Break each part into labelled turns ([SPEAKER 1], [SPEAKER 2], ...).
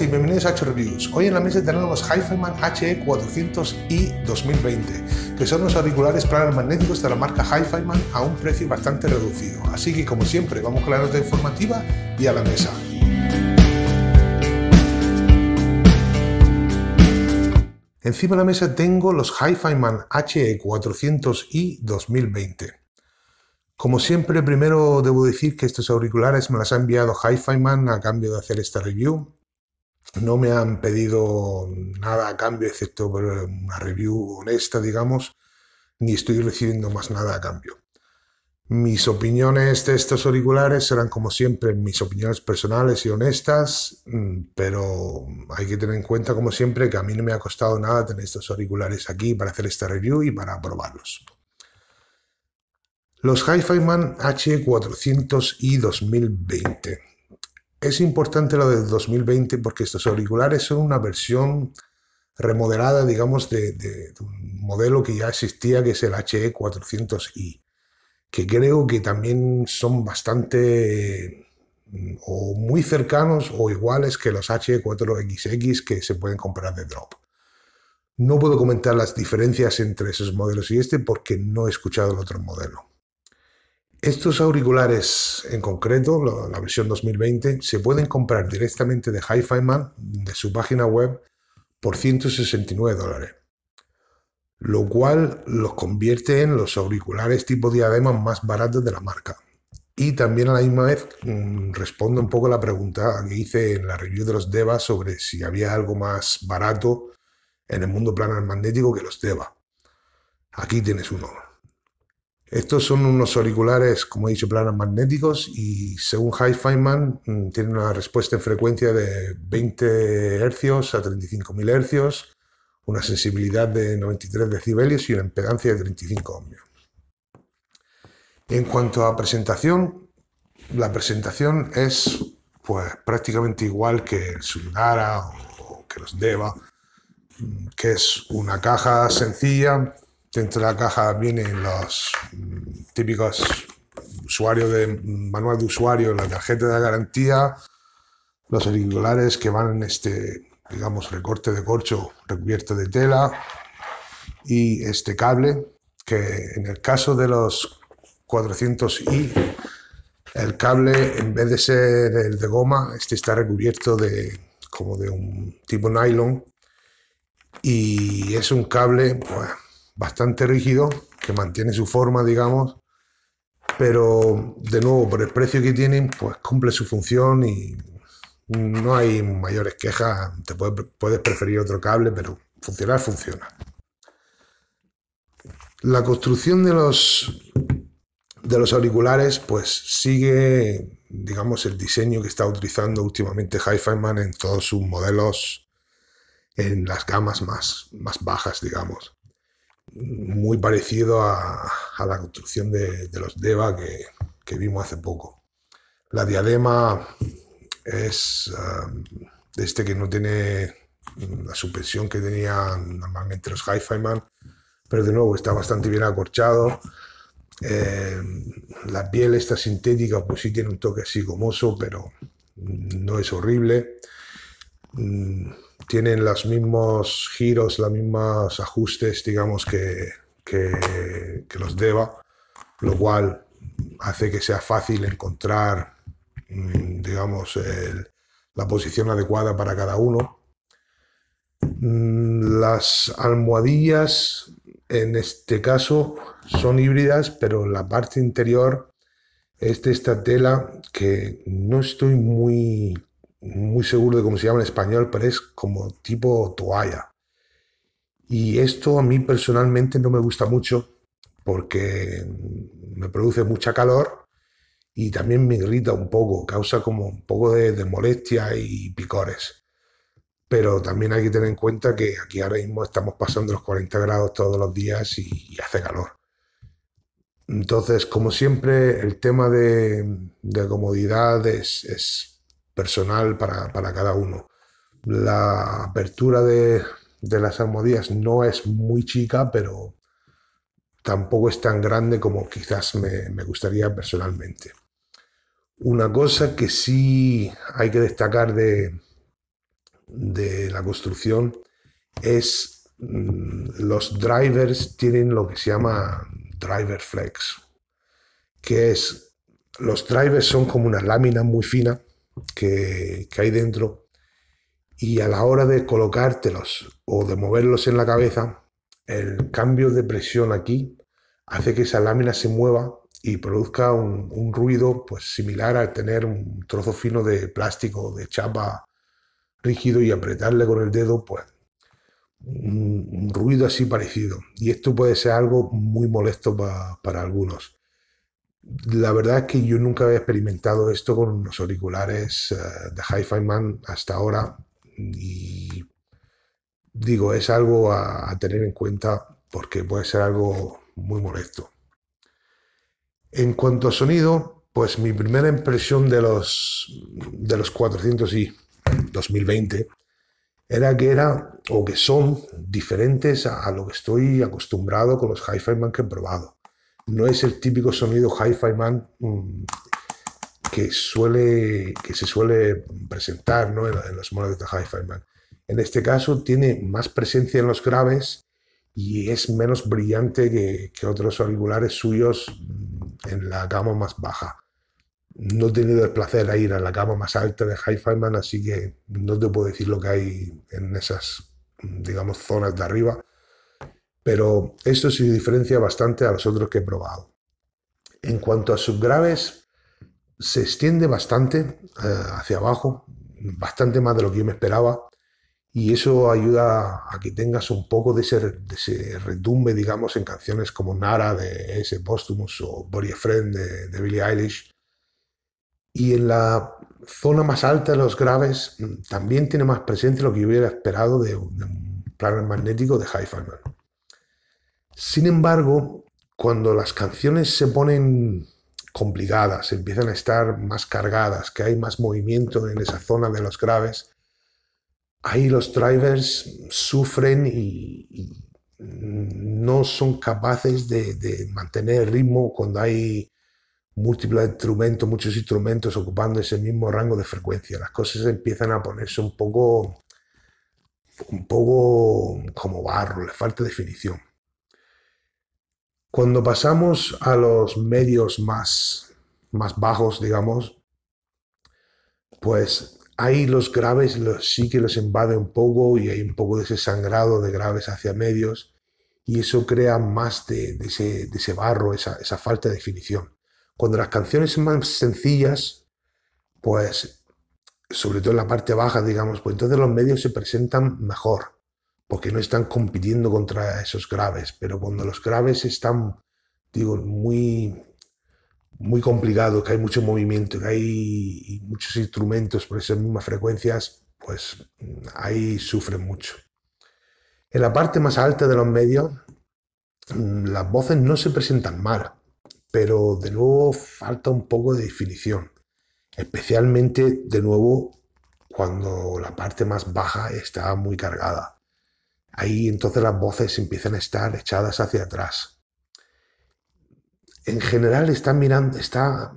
[SPEAKER 1] y bienvenidos a H Reviews. Hoy en la mesa tenemos los Man HE400i 2020, que son los auriculares planar magnéticos de la marca Man a un precio bastante reducido. Así que, como siempre, vamos con la nota informativa y a la mesa. Encima de la mesa tengo los Man HE400i 2020. Como siempre, primero debo decir que estos auriculares me los ha enviado HiFiMan a cambio de hacer esta review. No me han pedido nada a cambio, excepto por una review honesta, digamos, ni estoy recibiendo más nada a cambio. Mis opiniones de estos auriculares serán como siempre mis opiniones personales y honestas, mm, pero hay que tener en cuenta como siempre que a mí no me ha costado nada tener estos auriculares aquí para hacer esta review y para probarlos. Los Hi-Fi Man h 400 y 2020. Es importante lo del 2020 porque estos auriculares son una versión remodelada, digamos, de, un modelo que ya existía, que es el HE400i, que creo que también son bastante mm, o muy cercanos o iguales que los he 4 xx que se pueden comprar de Drop. No puedo comentar las diferencias entre esos modelos y este porque no he escuchado el otro modelo. Estos auriculares, en concreto, la, versión 2020, se pueden comprar directamente de Hi-Fi Man, de su página web, por 169 dólares, lo cual los convierte en los auriculares tipo diadema más baratos de la marca. Y también a la misma vez mm, respondo un poco a la pregunta que hice en la review de los DEVA sobre si había algo más barato en el mundo planar magnético que los DEVA. Aquí tienes uno. Estos son unos auriculares, como he dicho, planos magnéticos y según Hi-Fi mm, tienen una respuesta en frecuencia de 20 Hz a 35.000 Hz, una sensibilidad de 93 decibelios y una impedancia de 35 ohmios. En cuanto a presentación, la presentación es pues prácticamente igual que el Sundara ah, o que los Deva, mm, que es una caja sencilla Dentro de la caja vienen los mm, típicos usuarios de manual de usuario, la tarjeta de garantía, los auriculares que van en este, digamos, recorte de corcho recubierto de tela y este cable, que en el caso de los 400i, el cable en vez de ser el de goma, este está recubierto de como de un tipo nylon y es un cable, bueno, bastante rígido, que mantiene su forma, digamos, pero de nuevo, por el precio que tienen, pues cumple su función y no hay mayores quejas. Te puedes, preferir otro cable, pero funcionar funciona. La construcción de los, de los auriculares, pues sigue, digamos, el diseño que está utilizando últimamente hi fi Man en todos sus modelos, en las gamas más, más bajas, digamos muy parecido a, la construcción de, los Deva que, vimos hace poco. La diadema es um, de este que no tiene la suspensión que tenían normalmente los hi Man, pero de nuevo está bastante bien acorchado. Eh, la piel está sintética, pues sí tiene un toque así gomoso, pero no es horrible. Mm, tienen los mismos giros, los mismos ajustes, digamos, que, que, los DEVA, lo cual hace que sea fácil encontrar, mm, digamos, la posición adecuada para cada uno. Mm, las almohadillas, en este caso, son híbridas, pero la parte interior es de esta tela que no estoy muy muy seguro de cómo se llama en español, pero es como tipo toalla. Y esto a mí personalmente no me gusta mucho porque me produce mucha calor y también me irrita un poco, causa como un poco de, molestia y picores. Pero también hay que tener en cuenta que aquí ahora mismo estamos pasando los 40 grados todos los días y, hace calor. Entonces, como siempre, el tema de, comodidad es personal para, cada uno. La apertura de, las almohadillas no es muy chica, pero tampoco es tan grande como quizás me, gustaría personalmente. Una cosa que sí hay que destacar de, de la construcción es mm, los drivers tienen lo que se llama driver flex, que es los drivers son como una lámina muy fina que, hay dentro y a la hora de colocártelos o de moverlos en la cabeza, el cambio de presión aquí hace que esa lámina se mueva y produzca un, ruido pues, similar al tener un trozo fino de plástico, de chapa rígido y apretarle con el dedo, pues un, ruido así parecido. Y esto puede ser algo muy molesto para algunos. La verdad es que yo nunca había experimentado esto con los auriculares eh, de Hi-Fi Man hasta ahora y digo, es algo a, tener en cuenta porque puede ser algo muy molesto. En cuanto a sonido, pues mi primera impresión de los, de los 400 y 2020 era que era o que son diferentes a, a lo que estoy acostumbrado con los Hi-Fi Man que he probado no es el típico sonido hi-fi man mm, que, suele, que se suele presentar en, los modos de hi-fi man. En este caso tiene más presencia en los graves y es menos brillante que, otros auriculares suyos mm, en la gama más baja. No he tenido el placer de ir a la gama más alta de Hi-Fi Man, así que no te puedo decir lo que hay en esas, mm, digamos, zonas de arriba pero esto se diferencia bastante a los otros que he probado. En cuanto a subgraves, se extiende bastante eh, hacia abajo, bastante más de lo que yo me esperaba, y eso ayuda a que tengas un poco de ese, de retumbe, digamos, en canciones como Nara de ese Posthumus o Body Friend de, Billie Eilish. Y en la zona más alta de los graves mm, también tiene más presencia lo que hubiera esperado de, un plano magnético de High Fireman. Sin embargo, cuando las canciones se ponen complicadas, empiezan a estar más cargadas, que hay más movimiento en esa zona de los graves, ahí los drivers sufren y, no son capaces de, mantener el ritmo cuando hay múltiples instrumentos, muchos instrumentos ocupando ese mismo rango de frecuencia. Las cosas empiezan a ponerse un poco, un poco como barro, le falta definición. Cuando pasamos a los medios más, más bajos, digamos, pues ahí los graves los, sí que los invade un poco y hay un poco de ese sangrado de graves hacia medios y eso crea más de, ese, barro, esa, esa falta de definición. Cuando las canciones son más sencillas, pues sobre todo en la parte baja, digamos, pues entonces los medios se presentan mejor porque no están compitiendo contra esos graves, pero cuando los graves están, digo, muy, muy complicados, que hay mucho movimiento, que hay muchos instrumentos por esas mismas frecuencias, pues mm, ahí sufren mucho. En la parte más alta de los medios, mm, las voces no se presentan mal, pero de nuevo falta un poco de definición, especialmente de nuevo cuando la parte más baja está muy cargada Ahí entonces las voces empiezan a estar echadas hacia atrás. En general están mirando, está,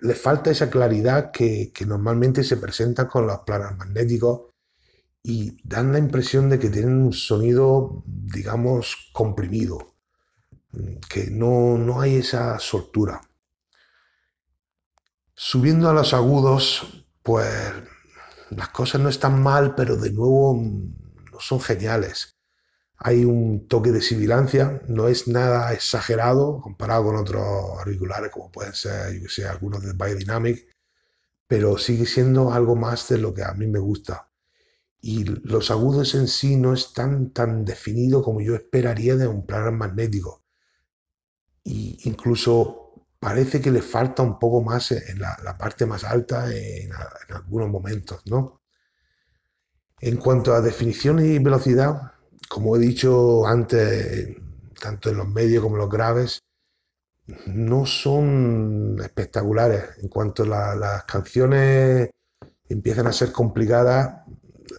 [SPEAKER 1] le falta esa claridad que, normalmente se presenta con los planos magnéticos y dan la impresión de que tienen un sonido, digamos, comprimido, que no, no hay esa soltura. Subiendo a los agudos, pues las cosas no están mal, pero de nuevo son geniales. Hay un toque de sibilancia, no es nada exagerado comparado con otros auriculares como pueden ser, algunos de Biodynamic, pero sigue siendo algo más de lo que a mí me gusta. Y los agudos en sí no están tan definidos como yo esperaría de un planar magnético. Y incluso parece que le falta un poco más en la, parte más alta en, algunos momentos, ¿no? En cuanto a definición y velocidad, como he dicho antes, tanto en los medios como en los graves, no son espectaculares. En cuanto a las canciones empiezan a ser complicadas,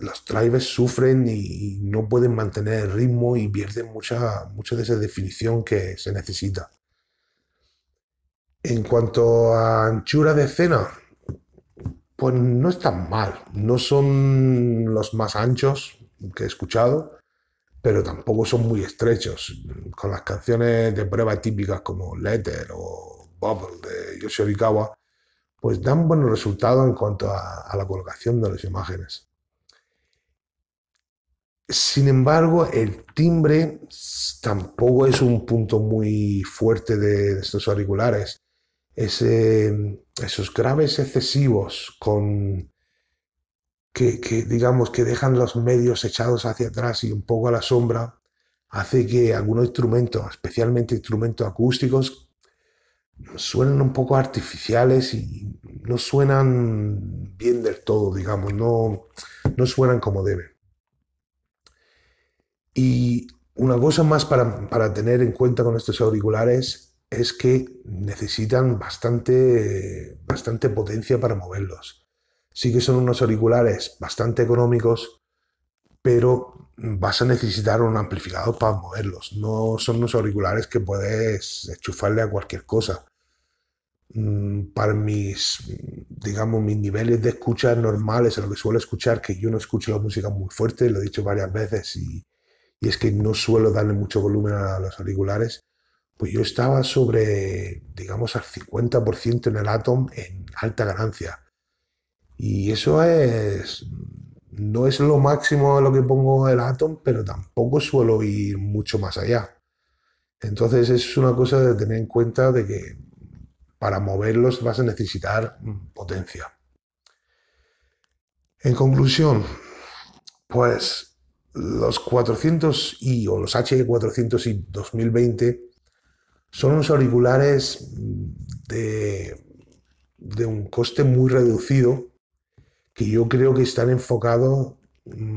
[SPEAKER 1] los drivers sufren y, no pueden mantener el ritmo y pierden mucha, mucha de esa definición que se necesita. En cuanto a anchura de escena, pues no están mal. No son los más anchos que he escuchado, pero tampoco son muy estrechos. Con las canciones de prueba típicas como Letter o Bubble de Yoshikawa, pues dan buenos resultados en cuanto a, la colocación de las imágenes. Sin embargo, el timbre tampoco es un punto muy fuerte de estos auriculares esos graves excesivos con, que, digamos, que dejan los medios echados hacia atrás y un poco a la sombra, hace que algunos instrumentos, especialmente instrumentos acústicos, suenan un poco artificiales y no suenan bien del todo, digamos, no, no suenan como deben. Y una cosa más para, para tener en cuenta con estos auriculares es que necesitan bastante, bastante potencia para moverlos. Sí que son unos auriculares bastante económicos, pero vas a necesitar un amplificador para moverlos. No son unos auriculares que puedes enchufarle a cualquier cosa. Mm, para mis, digamos, mis niveles de escucha normales, a lo que suelo escuchar, que yo no escucho la música muy fuerte, lo he dicho varias veces, y es que no suelo darle mucho volumen a los auriculares, pues yo estaba sobre, digamos, al 50% en el Atom en alta ganancia. Y eso es, no es lo máximo a lo que pongo el Atom, pero tampoco suelo ir mucho más allá. Entonces es una cosa de tener en cuenta de que para moverlos vas a necesitar potencia. En conclusión, pues los 400 y o los he 400 y 2020 son unos auriculares de, un coste muy reducido que yo creo que están enfocados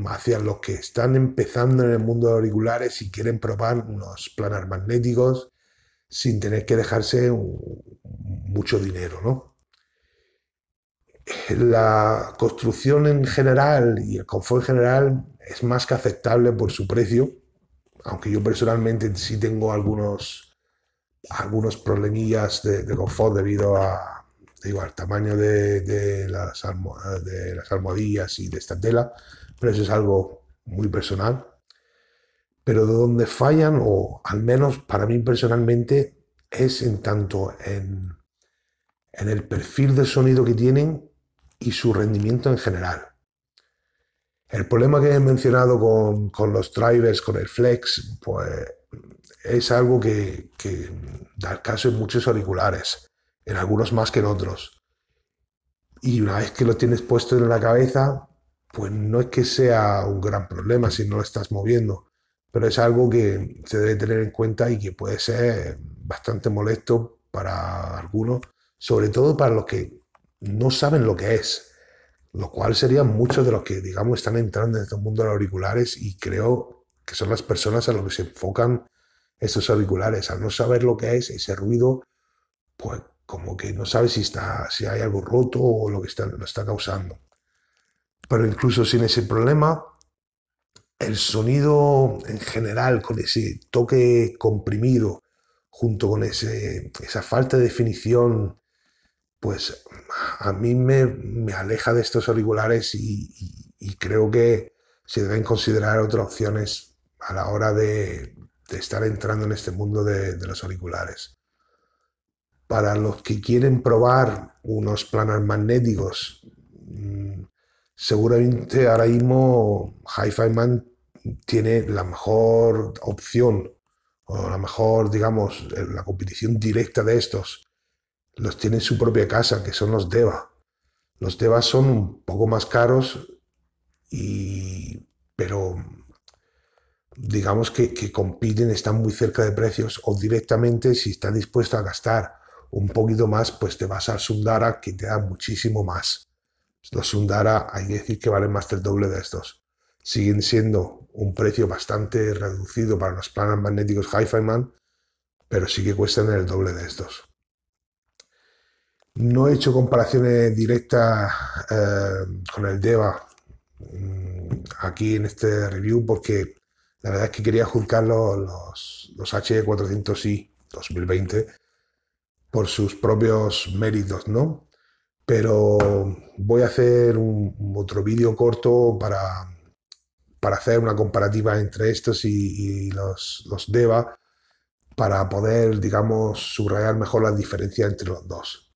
[SPEAKER 1] hacia los que están empezando en el mundo de auriculares y quieren probar unos planar magnéticos sin tener que dejarse mucho dinero, La construcción en general y el confort en general es más que aceptable por su precio, aunque yo personalmente sí tengo algunos algunos problemillas de, confort debido a, digo, al tamaño de, de, las de, las almohadillas y de esta tela, pero eso es algo muy personal. Pero de donde fallan, o al menos para mí personalmente, es en tanto en, en el perfil de sonido que tienen y su rendimiento en general. El problema que he mencionado con, con los drivers, con el flex, pues es algo que, que da el caso en muchos auriculares, en algunos más que en otros. Y una vez que lo tienes puesto en la cabeza, pues no es que sea un gran problema si no lo estás moviendo, pero es algo que se debe tener en cuenta y que puede ser bastante molesto para algunos, sobre todo para los que no saben lo que es, lo cual serían muchos de los que, digamos, están entrando en este mundo de los auriculares y creo que son las personas a las que se enfocan estos auriculares, al no saber lo que es ese ruido, pues como que no sabe si, está, si hay algo roto o lo que está, lo está causando. Pero incluso sin ese problema, el sonido en general, con ese toque comprimido, junto con esa falta de definición, pues a mí me, aleja de estos auriculares y creo que se deben considerar otras opciones a la hora de, de estar entrando en este mundo de, los auriculares. Para los que quieren probar unos planos magnéticos, mm, seguramente ahora mismo Hi-Fi Man tiene la mejor opción o la mejor, digamos, eh, la competición directa de estos. Los tiene su propia casa, que son los Deva. Los Deva son un poco más caros, y, pero digamos que, compiten, están muy cerca de precios o directamente si estás dispuesto a gastar un poquito más, pues te vas al Sundara que te da muchísimo más. Los Sundara hay que decir que valen más del doble de estos. Siguen siendo un precio bastante reducido para los planos magnéticos Hi-Fi Man, pero sí que cuestan el doble de estos. No he hecho comparaciones directas eh, con el DEVA mm, aquí en este review porque la verdad es que quería juzgar los, los, H400i 2020 por sus propios méritos, ¿no? Pero voy a hacer otro vídeo corto para, para hacer una comparativa entre estos y, los, los DEVA para poder, digamos, subrayar mejor la diferencia entre los dos.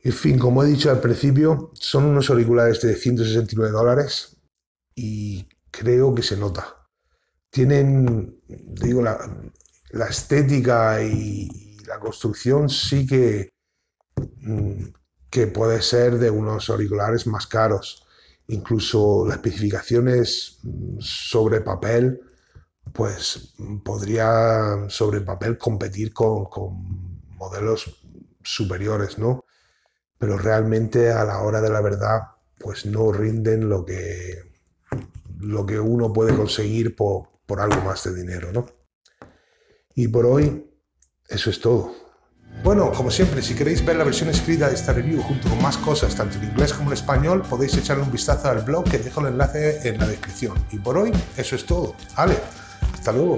[SPEAKER 1] En fin, como he dicho al principio, son unos auriculares de 169 dólares y creo que se nota. Tienen, digo, la, estética y, la construcción sí mm, que, puede ser de unos auriculares más caros. Incluso las especificaciones mm, sobre papel, pues podría sobre papel competir con, con modelos superiores, ¿no? Pero realmente a la hora de la verdad, pues no rinden lo que, lo que uno puede conseguir por, algo más de dinero, ¿no? Y por hoy, eso es todo. Bueno, como siempre, si queréis ver la versión escrita de esta review junto con más cosas, tanto en inglés como en español, podéis echarle un vistazo al blog que dejo el enlace en la descripción. Y por hoy, eso es todo. Vale, hasta luego.